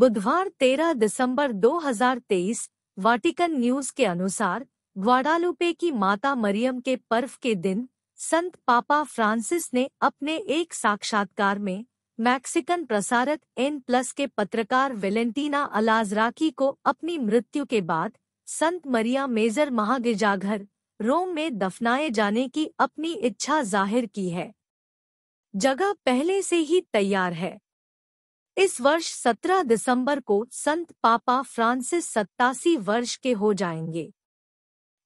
बुधवार 13 दिसंबर 2023 Vatican news के अनुसार ग्वाडालुपे की माता मरियम के पर्व के दिन संत पापा फ्रांसिस ने अपने एक साक्षात्कार में मैक्सिकन प्रसारक एन प्लस के पत्रकार वेलेंटीना अलाजराकी को अपनी मृत्यु के बाद संत मरिया मेजर महागिजाघर रोम में दफनाए जाने की अपनी इच्छा जाहिर की है जगह पहले से ही तैयार है इस वर्ष 17 दिसंबर को संत पापा फ्रांसिस सत्तासी वर्ष के हो जाएंगे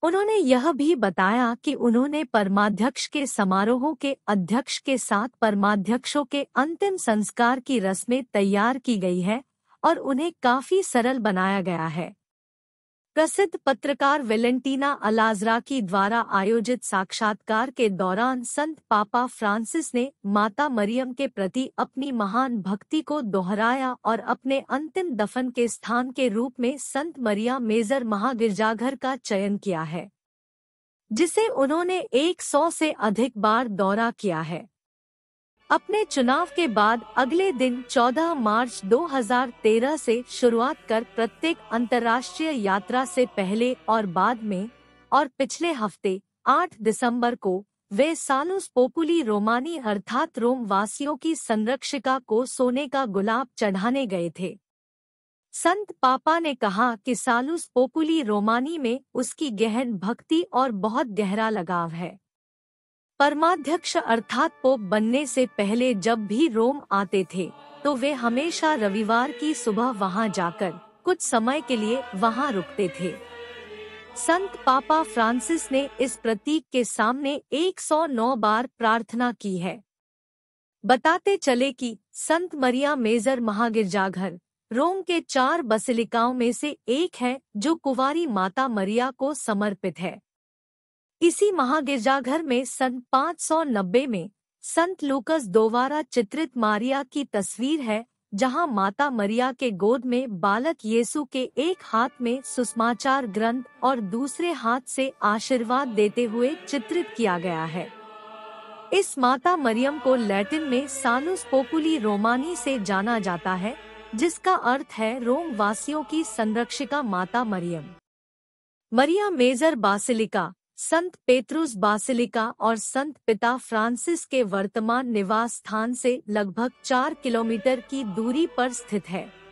उन्होंने यह भी बताया कि उन्होंने परमाध्यक्ष के समारोहों के अध्यक्ष के साथ परमाध्यक्षों के अंतिम संस्कार की रस्में तैयार की गई है और उन्हें काफी सरल बनाया गया है प्रसिद्ध पत्रकार वेलेंटीना अलाजरा की द्वारा आयोजित साक्षात्कार के दौरान संत पापा फ्रांसिस ने माता मरियम के प्रति अपनी महान भक्ति को दोहराया और अपने अंतिम दफन के स्थान के रूप में संत मरिया मेजर महागिरजाघर का चयन किया है जिसे उन्होंने 100 से अधिक बार दौरा किया है अपने चुनाव के बाद अगले दिन 14 मार्च 2013 से शुरुआत कर प्रत्येक अंतर्राष्ट्रीय यात्रा से पहले और बाद में और पिछले हफ्ते 8 दिसंबर को वे सालुस पोपुली रोमानी अर्थात रोम वासियों की संरक्षिका को सोने का गुलाब चढ़ाने गए थे संत पापा ने कहा कि सालुस पोपुली रोमानी में उसकी गहन भक्ति और बहुत गहरा लगाव है परमाध्यक्ष अर्थात पोप बनने से पहले जब भी रोम आते थे तो वे हमेशा रविवार की सुबह वहां जाकर कुछ समय के लिए वहां रुकते थे संत पापा फ्रांसिस ने इस प्रतीक के सामने 109 बार प्रार्थना की है बताते चले कि संत मरिया मेजर महागिरजाघर रोम के चार बसिलिकाओं में से एक है जो कुवारी माता मरिया को समर्पित है इसी महागिरजाघर में सन 590 में संत लूकस दोबारा चित्रित मारिया की तस्वीर है जहां माता मरिया के गोद में बालक येसु के एक हाथ में सुषमाचार ग्रंथ और दूसरे हाथ से आशीर्वाद देते हुए चित्रित किया गया है इस माता मरियम को लैटिन में सानुस पोपुली रोमानी से जाना जाता है जिसका अर्थ है रोम वासियों की संरक्षिका माता मरियम मरिया मेजर बासिलिका संत पेत्रुस बासिलिका और संत पिता फ्रांसिस के वर्तमान निवास स्थान से लगभग चार किलोमीटर की दूरी पर स्थित है